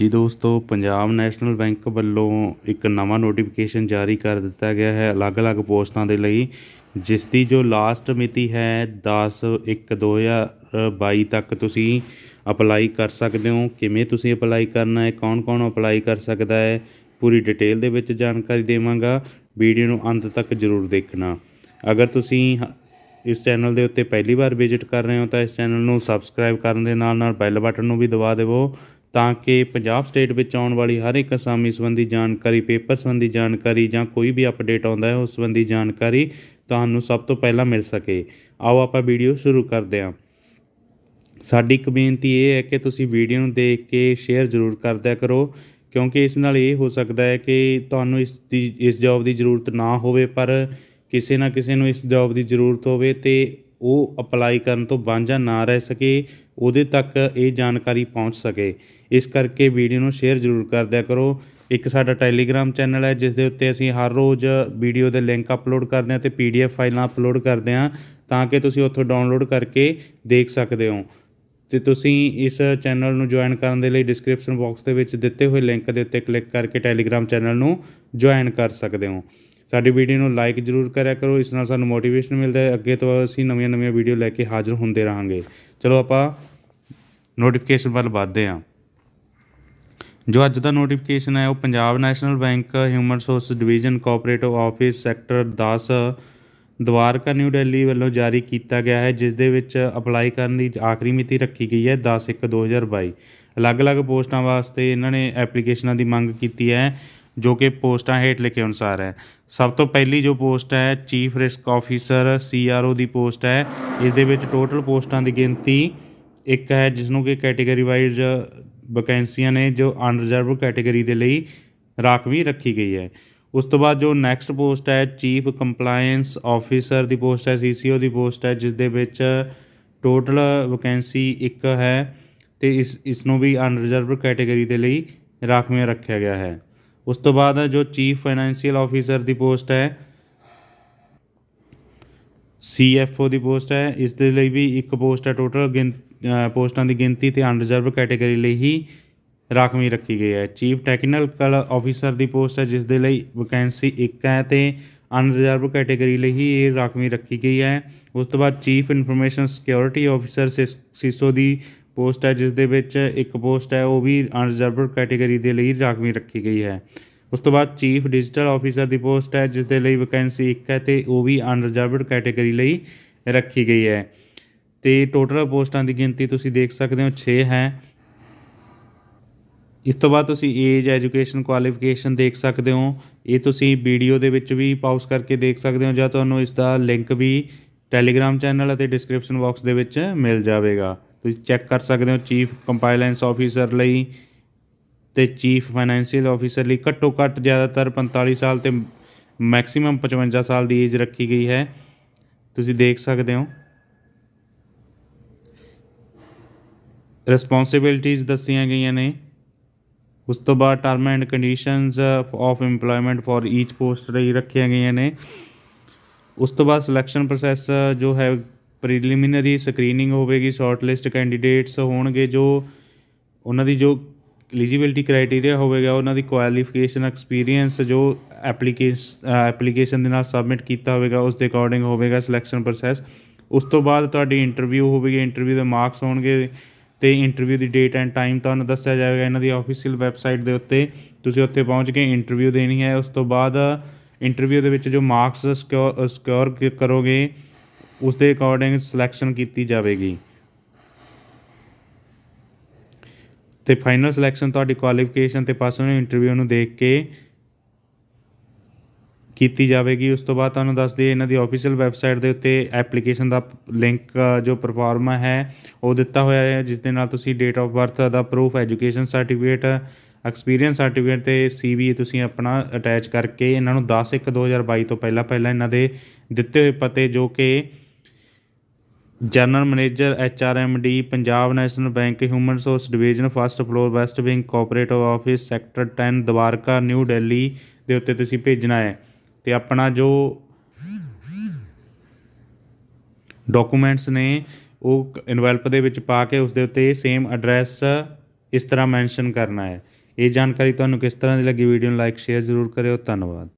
ਜੀ ਦੋਸਤੋ Punjab national bank ਵੱਲੋਂ ਇੱਕ ਨਵਾਂ ਨੋਟੀਫਿਕੇਸ਼ਨ ਜਾਰੀ ਕਰ ਦਿੱਤਾ ਗਿਆ ਹੈ ਅਲੱਗ-ਅਲੱਗ ਪੋਸਟਾਂ ਦੇ ਲਈ ਜਿਸ ਦੀ ਜੋ ਲਾਸਟ ਮਿਤੀ ਹੈ 10 1 2022 ਤੱਕ ਤੁਸੀਂ ਅਪਲਾਈ ਕਰ ਸਕਦੇ ਹੋ ਕਿਵੇਂ ਤੁਸੀਂ ਅਪਲਾਈ ਕਰਨਾ ਹੈ ਕੌਣ-ਕੌਣ ਅਪਲਾਈ ਕਰ ਸਕਦਾ ਹੈ ਪੂਰੀ ਡਿਟੇਲ ਦੇ ਵਿੱਚ ਜਾਣਕਾਰੀ ਦੇਵਾਂਗਾ ਵੀਡੀਓ ਨੂੰ ਅੰਤ ਤੱਕ ਜ਼ਰੂਰ ਦੇਖਣਾ ਅਗਰ ਤੁਸੀਂ ਇਸ ਚੈਨਲ ਦੇ ਉੱਤੇ ਪਹਿਲੀ ਵਾਰ ਵਿਜ਼ਿਟ ਕਰ ਰਹੇ ਹੋ ਤਾਂ ਇਸ ਚੈਨਲ ਨੂੰ ਸਬਸਕ੍ਰਾਈਬ ਕਰਨ ਦੇ ਨਾਲ ਨਾਲ ਬੈਲ ਬਟਨ ਨੂੰ ਵੀ ਦਬਾ ਦੇਵੋ ਤਾਂ ਕਿ ਪੰਜਾਬ ਸਟੇਟ ਵਿੱਚ ਆਉਣ ਵਾਲੀ ਹਰ ਇੱਕ ਅਸਾਮੀ ਸੰਬੰਧੀ ਜਾਣਕਾਰੀ ਪੇਪਰ ਸੰਬੰਧੀ ਜਾਣਕਾਰੀ ਜਾਂ ਕੋਈ ਵੀ ਅਪਡੇਟ ਆਉਂਦਾ ਹੈ ਉਸ ਸੰਬੰਧੀ ਜਾਣਕਾਰੀ ਤੁਹਾਨੂੰ ਸਭ ਤੋਂ ਪਹਿਲਾਂ ਮਿਲ ਸਕੇ ਆਓ ਆਪਾਂ ਵੀਡੀਓ ਸ਼ੁਰੂ ਕਰਦੇ ਹਾਂ ਸਾਡੀ ਇੱਕ ਬੇਨਤੀ ਇਹ ਹੈ ਕਿ ਤੁਸੀਂ ਵੀਡੀਓ ਨੂੰ ਦੇਖ ਕੇ ਸ਼ੇਅਰ ਜ਼ਰੂਰ ਕਰਦਿਆ ਕਰੋ ਕਿਉਂਕਿ ਇਸ ਨਾਲ ਇਹ ਹੋ ਸਕਦਾ ਹੈ ਕਿ ਤੁਹਾਨੂੰ ਇਸ ਦੀ ਇਸ ਜੌਬ ਦੀ ਜ਼ਰੂਰਤ ਨਾ ਹੋਵੇ ਪਰ ਕਿਸੇ ਨਾ ਕਿਸੇ ਨੂੰ ਇਸ ਜੌਬ ਦੀ ਜ਼ਰੂਰਤ ਹੋਵੇ ਤੇ ਉਹ ਅਪਲਾਈ ਕਰਨ ਤੋਂ ਵਾਂਝਾ ਨਾ ਰਹਿ ਸਕੇ ਉਹਦੇ ਤੱਕ ਇਹ ਜਾਣਕਾਰੀ ਪਹੁੰਚ ਸਕੇ ਇਸ ਕਰਕੇ ਵੀਡੀਓ ਨੂੰ ਸ਼ੇਅਰ ਜ਼ਰੂਰ ਕਰ ਦਿਆ ਕਰੋ ਇੱਕ ਸਾਡਾ ਟੈਲੀਗ੍ਰam ਚੈਨਲ ਹੈ ਜਿਸ ਦੇ ਉੱਤੇ ਅਸੀਂ ਹਰ ਰੋਜ਼ ਵੀਡੀਓ ਦੇ ਲਿੰਕ ਅਪਲੋਡ ਕਰਦੇ ਹਾਂ ਤੇ ਪੀਡੀਐਫ ਫਾਈਲਾਂ ਅਪਲੋਡ ਕਰਦੇ ਹਾਂ ਤਾਂ ਕਿ ਤੁਸੀਂ ਉੱਥੋਂ ਡਾਊਨਲੋਡ ਕਰਕੇ ਦੇਖ ਸਕਦੇ ਹੋ ਤੇ ਤੁਸੀਂ ਇਸ ਚੈਨਲ ਨੂੰ ਜੁਆਇਨ ਕਰਨ ਦੇ ਲਈ ਡਿਸਕ੍ਰਿਪਸ਼ਨ ਬਾਕਸ ਦੇ ਵਿੱਚ ਦਿੱਤੇ ਹੋਏ ਲਿੰਕ ਦੇ ਉੱਤੇ ਕਲਿੱਕ ਕਰਕੇ ਟੈਲੀਗ੍ਰam ਚੈਨਲ ਨੂੰ ਜੁਆਇਨ ਕਰ ਸਕਦੇ ਹੋ ਸਾਡੀ ਵੀਡੀਓ ਨੂੰ ਲਾਈਕ ਜ਼ਰੂਰ ਕਰਿਆ ਕਰੋ ਇਸ ਨਾਲ ਸਾਨੂੰ ਮੋਟੀਵੇਸ਼ਨ ਮਿਲਦਾ ਹੈ ਅੱਗੇ ਤੋਂ ਅਸੀਂ ਨਵੀਆਂ ਨਵੀਆਂ ਵੀਡੀਓ ਲੈ ਕੇ ਹਾਜ਼ਰ ਹੁੰਦੇ ਰਹਾਂਗੇ ਚਲੋ ਆਪਾਂ ਨੋਟੀਫਿਕੇਸ਼ਨ ਵੱਲ ਵਧਦੇ ਹਾਂ ਜੋ ਅੱਜ ਦਾ ਨੋਟੀਫਿਕੇਸ਼ਨ ਹੈ ਉਹ Punjab national bank human resource division cooperative office sector 10 Dwarka new Delhi ਵੱਲੋਂ ਜਾਰੀ ਕੀਤਾ ਗਿਆ ਹੈ ਜਿਸ ਦੇ ਵਿੱਚ ਅਪਲਾਈ ਕਰਨ ਦੀ ਆਖਰੀ ਮਿਤੀ ਰੱਖੀ ਗਈ ਹੈ 10/1/2022 ਅਲੱਗ-ਅਲੱਗ ਪੋਸਟਾਂ ਵਾਸਤੇ ਇਹਨਾਂ ਨੇ ਐਪਲੀਕੇਸ਼ਨਾਂ ਦੀ ਮੰਗ ਕੀਤੀ ਹੈ ਜੋ ਕਿ ਪੋਸਟਾਂ ਹੇਠ ਲਿਖੇ ਅਨੁਸਾਰ ਹੈ ਸਭ ਤੋਂ ਪਹਿਲੀ ਜੋ ਪੋਸਟ ਹੈ ਚੀਫ ਰਿਸਕ ਆਫੀਸਰ ਸੀਆਰਓ ਦੀ ਪੋਸਟ ਹੈ ਇਸ ਦੇ ਵਿੱਚ ਟੋਟਲ ਪੋਸਟਾਂ ਦੀ ਗਿਣਤੀ ਇੱਕ ਹੈ ਜਿਸ ਨੂੰ ਕਿ ਕੈਟਾਗਰੀ ਵਾਈਜ਼ ਵੈਕੈਂਸੀਆਂ ਨੇ ਜੋ ਅਨਰਿਜ਼ਰਵ ਕੈਟਾਗਰੀ ਦੇ ਲਈ ਰਾਖਵੀਂ ਰੱਖੀ ਗਈ ਹੈ ਉਸ ਤੋਂ ਬਾਅਦ ਜੋ ਨੈਕਸਟ ਪੋਸਟ ਹੈ ਚੀਫ ਕੰਪਲਾਈਂਸ ਆਫੀਸਰ ਦੀ ਪੋਸਟ ਹੈ ਸੀਸੀਓ ਦੀ ਪੋਸਟ ਹੈ ਜਿਸ ਦੇ ਵਿੱਚ ਟੋਟਲ ਵੈਕੈਂਸੀ ਇੱਕ ਹੈ ਤੇ ਇਸ ਇਸ ਨੂੰ ਵੀ ਅਨਰਿਜ਼ਰਵ ਕੈਟਾਗਰੀ ਦੇ ਲਈ ਰਾਖਵੇਂ ਰੱਖਿਆ ਗਿਆ ਹੈ ਉਸ ਤੋਂ ਬਾਅਦ ਜੋ ਚੀਫ ਫਾਈਨੈਂਸ਼ੀਅਲ ਆਫੀਸਰ ਦੀ ਪੋਸਟ ਹੈ ਸੀਐਫਓ ਦੀ ਪੋਸਟ ਹੈ ਇਸ ਦੇ ਲਈ ਵੀ ਇੱਕ ਪੋਸਟ ਹੈ ਟੋਟਲ ਪੋਸਟਾਂ ਦੀ ਗਿਣਤੀ ਤੇ ਅਨਰਿਜ਼ਰਵ ਕੈਟਾਗਰੀ ਲਈ ਹੀ ਰਾਖਵੀਂ ਰੱਖੀ ਗਈ ਹੈ ਚੀਫ ਟੈਕਨੀਕਲ ਆਫੀਸਰ ਦੀ ਪੋਸਟ ਹੈ ਜਿਸ ਦੇ ਲਈ ਵੈਕੈਂਸੀ ਇੱਕ ਹੈ ਤੇ ਅਨਰਿਜ਼ਰਵ ਕੈਟਾਗਰੀ ਲਈ ਹੀ ਇਹ ਰਾਖਵੀਂ ਰੱਖੀ ਗਈ ਹੈ ਉਸ ਤੋਂ ਬਾਅਦ chief information security officer CISO ਦੀ ਪੋਸਟ ਹੈ ਜਿਸ ਦੇ ਵਿੱਚ ਇੱਕ ਪੋਸਟ ਹੈ ਉਹ ਵੀ ਅਨਰਿਜ਼ਰਵਡ ਕੈਟਾਗਰੀ ਦੇ ਲਈ ਰਾਖਵੀਂ ਰੱਖੀ ਗਈ ਹੈ ਉਸ ਤੋਂ ਬਾਅਦ ਚੀਫ ਡਿਜੀਟਲ ਆਫੀਸਰ ਦੀ ਪੋਸਟ ਹੈ ਜਿਸ ਦੇ ਲਈ ਵੈਕੈਂਸੀ ਇੱਕ ਹੈ ਤੇ ਉਹ ਵੀ ਅਨਰਿਜ਼ਰਵਡ ਕੈਟਾਗਰੀ ਲਈ ਰੱਖੀ ਗਈ ਹੈ ਤੇ ਟੋਟਲ ਪੋਸਟਾਂ ਦੀ ਗਿਣਤੀ ਤੁਸੀਂ ਦੇਖ ਸਕਦੇ ਹੋ 6 ਹੈ ਇਸ ਤੋਂ ਬਾਅਦ ਤੁਸੀਂ ਏਜ ਐਜੂਕੇਸ਼ਨ ਕੁਆਲੀਫਿਕੇਸ਼ਨ ਦੇਖ ਸਕਦੇ ਹੋ ਇਹ ਤੁਸੀਂ ਵੀਡੀਓ ਦੇ ਵਿੱਚ ਵੀ ਪਾਜ਼ ਕਰਕੇ ਦੇਖ ਸਕਦੇ ਹੋ ਜਾਂ ਤੁਹਾਨੂੰ ਇਸ ਦਾ ਲਿੰਕ ਵੀ ਟੈਲੀਗ੍ਰam ਚੈਨਲ ਅਤੇ ਡਿਸਕ੍ਰਿਪਸ਼ਨ ਬਾਕਸ ਦੇ ਵਿੱਚ ਮਿਲ ਜਾਵੇਗਾ ਤੁਸੀਂ ਚੈੱਕ ਕਰ ਸਕਦੇ ਹੋ ਚੀਫ ਕੰਪਾਈਲੈਂਸ ਆਫੀਸਰ ਲਈ ਤੇ ਚੀਫ ਫਾਈਨੈਂਸ਼ੀਅਲ ਆਫੀਸਰ ਲਈ ਘੱਟੋ ਘੱਟ ਜ਼ਿਆਦਾਤਰ 45 ਸਾਲ ਤੇ ਮੈਕਸਿਮਮ 55 ਸਾਲ ਦੀ ਏਜ ਰੱਖੀ ਗਈ ਹੈ ਤੁਸੀਂ ਦੇਖ ਸਕਦੇ ਹੋ ਰਿਸਪੌਂਸਿਬਿਲਟੀਆਂ ਦੱਸੀਆਂ ਗਈਆਂ ਨੇ ਉਸ ਤੋਂ ਬਾਅਦ term and conditions of employment for each post ਲਈ ਰੱਖੀਆਂ ਗਈਆਂ ਨੇ ਉਸ ਤੋਂ ਬਾਅਦ ਸਿਲੈਕਸ਼ਨ ਪ੍ਰੋਸੈਸ ਜੋ ਹੈ ਪ੍ਰੀਲਿਮਿਨਰੀ ਸਕਰੀਨਿੰਗ ਹੋਵੇਗੀ ਸ਼ਾਰਟਲਿਸਟ ਕੈਂਡੀਡੇਟਸ ਹੋਣਗੇ ਜੋ ਉਹਨਾਂ ਦੀ ਜੋ ਐਲੀਜੀਬਿਲਟੀ ਕ੍ਰਾਈਟੇਰੀਆ ਹੋਵੇਗਾ ਉਹਨਾਂ ਦੀ ਕੁਆਲੀਫਿਕੇਸ਼ਨ ਐਕਸਪੀਰੀਅੰਸ ਜੋ ਐਪਲੀਕੇਸ਼ਨ ਐਪਲੀਕੇਸ਼ਨ ਦੇ ਨਾਲ ਸਬਮਿਟ ਕੀਤਾ ਹੋਵੇਗਾ ਉਸ ਦੇ ਅਕੋਰਡਿੰਗ ਹੋਵੇਗਾ ਸਿਲੈਕਸ਼ਨ ਪ੍ਰੋਸੈਸ ਉਸ ਤੋਂ ਬਾਅਦ ਤੁਹਾਡੀ ਇੰਟਰਵਿਊ ਹੋਵੇਗੀ ਇੰਟਰਵਿਊ ਦੇ ਮਾਰਕਸ ਹੋਣਗੇ ਤੇ ਇੰਟਰਵਿਊ ਦੀ ਡੇਟ ਐਂਡ ਟਾਈਮ ਤੁਹਾਨੂੰ ਦੱਸਿਆ ਜਾਵੇਗਾ ਇਹਨਾਂ ਦੀ ਆਫੀਸ਼ੀਅਲ ਵੈਬਸਾਈਟ ਦੇ ਉੱਤੇ ਤੁਸੀਂ ਉੱਥੇ ਪਹੁੰਚ ਕੇ ਇੰਟਰਵਿਊ ਦੇਣੀ ਹੈ ਉਸ ਤੋਂ ਬਾਅਦ ਇੰਟਰਵਿਊ ਦੇ ਵਿੱਚ ਜੋ ਮਾਰਕਸ ਸਕੋਰ ਕਰੋਗੇ ਉਸ ਦੇ ਅਕੋਰਡਿੰਗ ਸਿਲੈਕਸ਼ਨ ਕੀਤੀ ਜਾਵੇਗੀ ਤੇ ਫਾਈਨਲ ਸਿਲੈਕਸ਼ਨ ਤੁਹਾਡੀ ਕੁਆਲੀਫਿਕੇਸ਼ਨ ਤੇ ਪਾਸ ਇੰਟਰਵਿਊ ਨੂੰ ਦੇਖ ਕੇ ਕੀਤੀ ਜਾਵੇਗੀ ਉਸ ਤੋਂ ਬਾਅਦ ਤੁਹਾਨੂੰ ਦੱਸ ਦਈਏ ਇਹਨਾਂ ਦੀ ਆਫੀਸ਼ੀਅਲ ਵੈਬਸਾਈਟ ਦੇ ਉੱਤੇ ਐਪਲੀਕੇਸ਼ਨ ਦਾ ਲਿੰਕ ਜੋ ਪਰਫਾਰਮਾ ਹੈ ਉਹ ਦਿੱਤਾ ਹੋਇਆ ਹੈ ਜਿਸ ਦੇ ਨਾਲ ਤੁਸੀਂ ਡੇਟ ਆਫ ਬਰਥ ਦਾ proof education certificate experience certificate ਤੇ ਸੀਵੀ ਤੁਸੀਂ ਆਪਣਾ ਅਟੈਚ ਕਰਕੇ ਇਹਨਾਂ ਨੂੰ 10/1/2022 ਤੋਂ ਪਹਿਲਾਂ ਪਹਿਲਾਂ ਇਹਨਾਂ ਦੇ ਦਿੱਤੇ ਹੋਏ ਪਤੇ ਜੋ ਕਿ general manager H R M D Punjab national bank human resource division first floor west wing cooperative office sector 10 Dwarka new Delhi ਦੇ ਉੱਤੇ ਤੁਸੀਂ ਭੇਜਣਾ ਹੈ ਤੇ ਆਪਣਾ ਜੋ ਡਾਕੂਮੈਂਟਸ ਨੇ ਉਹ ਇਨਵੈਲਪ ਦੇ ਵਿੱਚ ਪਾ ਕੇ ਉਸ ਦੇ ਉੱਤੇ ਸੇਮ ਐਡਰੈਸ ਇਸ ਤਰ੍ਹਾਂ ਮੈਂਸ਼ਨ ਕਰਨਾ ਹੈ ਇਹ ਜਾਣਕਾਰੀ ਤੁਹਾਨੂੰ ਕਿਸ ਤਰ੍ਹਾਂ ਦੀ ਲੱਗੀ ਵੀਡੀਓ ਨੂੰ ਲਾਈਕ ਸ਼ੇਅਰ ਜ਼ਰੂਰ ਕਰਿਓ ਧੰਨਵਾਦ